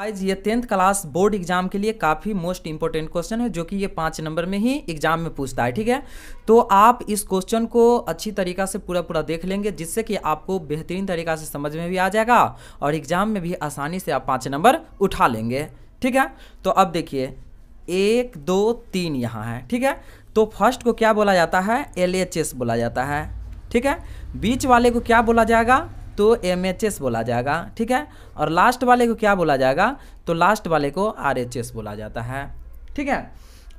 आज ये tenth class board exam के लिए काफ़ी मोस्ट इंपॉर्टेंट क्वेश्चन है जो कि ये पाँच नंबर में ही एग्जाम में पूछता है ठीक है तो आप इस क्वेश्चन को अच्छी तरीका से पूरा पूरा देख लेंगे जिससे कि आपको बेहतरीन तरीका से समझ में भी आ जाएगा और एग्जाम में भी आसानी से आप पाँच नंबर उठा लेंगे ठीक है तो अब देखिए एक दो तीन यहाँ है ठीक है तो फर्स्ट को क्या बोला जाता है एल बोला जाता है ठीक है बीच वाले को क्या बोला जाएगा तो एम बोला जाएगा ठीक है और लास्ट वाले को क्या बोला जाएगा तो लास्ट वाले को आर बोला जाता है ठीक है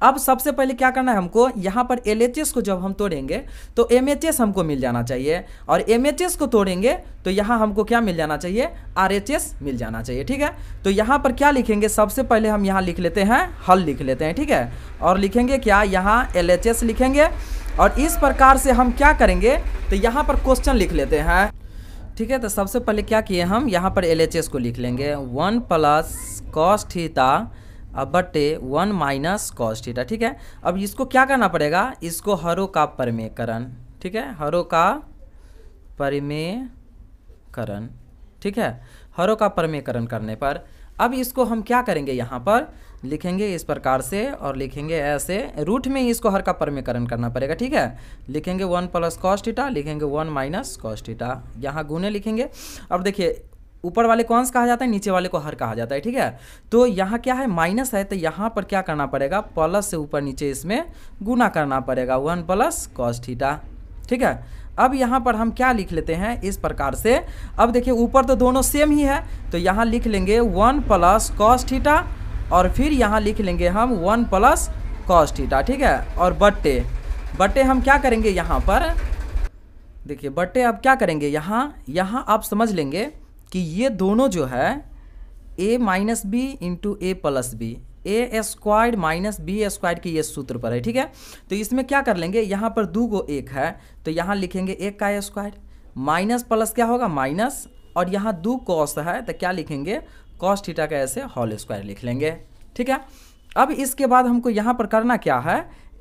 अब सबसे पहले क्या करना है हमको यहाँ पर एल को जब हम तोड़ेंगे तो एम हमको मिल जाना चाहिए और एम को तोड़ेंगे तो यहाँ हमको क्या मिल जाना चाहिए आर मिल जाना चाहिए ठीक है तो यहाँ पर क्या लिखेंगे सबसे पहले हम यहाँ लिख लेते हैं हल लिख लेते हैं ठीक है और लिखेंगे क्या यहाँ एल लिखेंगे और इस प्रकार से हम क्या करेंगे तो यहाँ पर क्वेश्चन लिख लेते हैं ठीक है तो सबसे पहले क्या किए हम यहाँ पर एल को लिख लेंगे वन प्लस कॉस अब बटे वन माइनस कॉस ठीक है अब इसको क्या करना पड़ेगा इसको हरो का परमेकरण ठीक है हरो का परिमेयकरण ठीक है हरो का परमेकरण करने पर अब इसको हम क्या करेंगे यहाँ पर लिखेंगे इस प्रकार से और लिखेंगे ऐसे रूट में इसको हर का परमीकरण करना पड़ेगा ठीक है लिखेंगे वन प्लस कॉस्टिटा लिखेंगे वन माइनस कॉस्टिटा यहाँ गुने लिखेंगे अब देखिए ऊपर वाले कौन सा कहा जाता है नीचे वाले को हर कहा जाता है ठीक है तो यहाँ क्या है माइनस है तो यहाँ पर क्या करना पड़ेगा प्लस से ऊपर नीचे इसमें गुना करना पड़ेगा वन प्लस कॉस्टिटा ठीक है अब यहाँ पर हम क्या लिख लेते हैं इस प्रकार से अब देखिए ऊपर तो दोनों सेम ही है तो यहाँ लिख लेंगे वन प्लस कॉस थीटा और फिर यहाँ लिख लेंगे हम वन प्लस कॉस थीटा ठीक है और बट्टे बट्टे हम क्या करेंगे यहाँ पर देखिए बट्टे अब क्या करेंगे यहाँ यहाँ आप समझ लेंगे कि ये दोनों जो है A minus B into A plus B A square minus B square के ये सूत्र पर है ठीक है तो इसमें क्या कर लेंगे यहाँ पर दो गो एक है तो यहाँ लिखेंगे एक का स्क्वायर माइनस प्लस क्या होगा माइनस और यहाँ दो कॉस है तो क्या लिखेंगे कॉस थीटा का ऐसे होल स्क्वायर लिख लेंगे ठीक है अब इसके बाद हमको यहाँ पर करना क्या है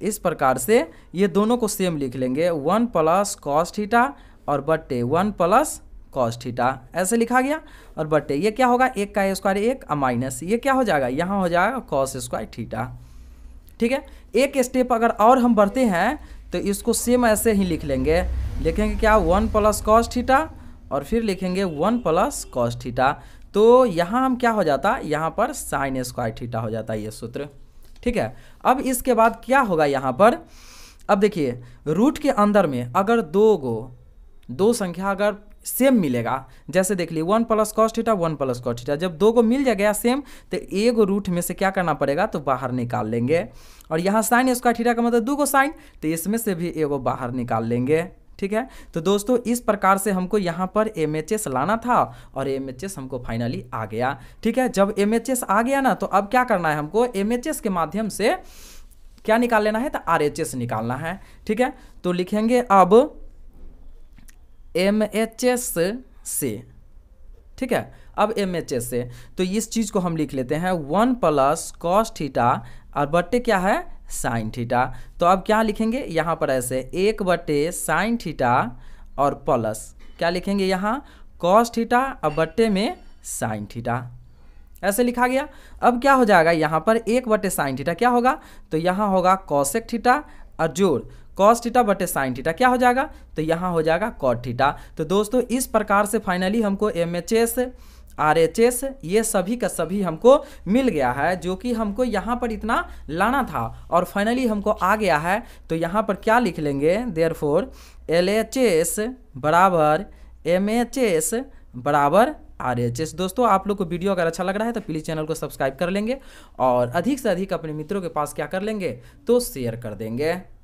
इस प्रकार से ये दोनों को सेम लिख लेंगे वन प्लस कॉस थीटा और बट्टे वन प्लस कॉस थीटा ऐसे लिखा गया और बटे ये क्या होगा एक का स्क्वायर एक और माइनस ये क्या हो जाएगा यहाँ हो जाएगा कॉस स्क्वायर थीटा ठीक है एक स्टेप अगर और हम बढ़ते हैं तो इसको सेम ऐसे ही लिख लेंगे लिखेंगे क्या वन प्लस कॉस थीटा और फिर लिखेंगे वन प्लस कॉस थीटा तो यहाँ हम क्या हो जाता यहाँ पर साइन स्क्वायर थीटा हो जाता ये सूत्र ठीक है अब इसके बाद क्या होगा यहाँ पर अब देखिए रूट के अंदर में अगर दो गो दो संख्या अगर सेम मिलेगा जैसे देख लिए one plus cos theta one plus cos theta जब दो को मिल जाएगा सेम तो ए गो रूट में से क्या करना पड़ेगा तो बाहर निकाल लेंगे और यहाँ साइन स्क्वायर थीटा का मतलब दो को साइन तो इसमें से भी ए गो बाहर निकाल लेंगे ठीक है तो दोस्तों इस प्रकार से हमको यहाँ पर एम लाना था और एम हमको फाइनली आ गया ठीक है जब एम आ गया ना तो अब क्या करना है हमको एम के माध्यम से क्या निकाल लेना है तो आर निकालना है ठीक है तो लिखेंगे अब एम एच एस से ठीक है अब एम एच एस से तो इस चीज़ को हम लिख लेते हैं वन प्लस कॉस थीटा और बट्टे क्या है साइन थीटा तो अब क्या लिखेंगे यहाँ पर ऐसे एक बट्टे साइन थीटा और प्लस क्या लिखेंगे यहाँ कॉस थीटा और बट्टे में साइन थीटा ऐसे लिखा गया अब क्या हो जाएगा यहाँ पर एक बटे साइन थीटा क्या होगा तो यहाँ होगा कॉसेक थीटा और जोड़ कॉस थीटा बटे साइन थीटा क्या हो जाएगा तो यहाँ हो जाएगा कॉट थीटा तो दोस्तों इस प्रकार से फाइनली हमको M H S R H S ये सभी का सभी हमको मिल गया है जो कि हमको यहाँ पर इतना लाना था और फाइनली हमको आ गया है तो यहाँ पर क्या लिख लेंगे therefore L H S बराबर एम एच एस बराबर आर एच एस दोस्तों आप लोग को वीडियो अगर अच्छा लग रहा है तो प्लीज़ चैनल को सब्सक्राइब कर लेंगे और अधिक से अधिक अपने मित्रों के पास क्या कर लेंगे तो शेयर कर देंगे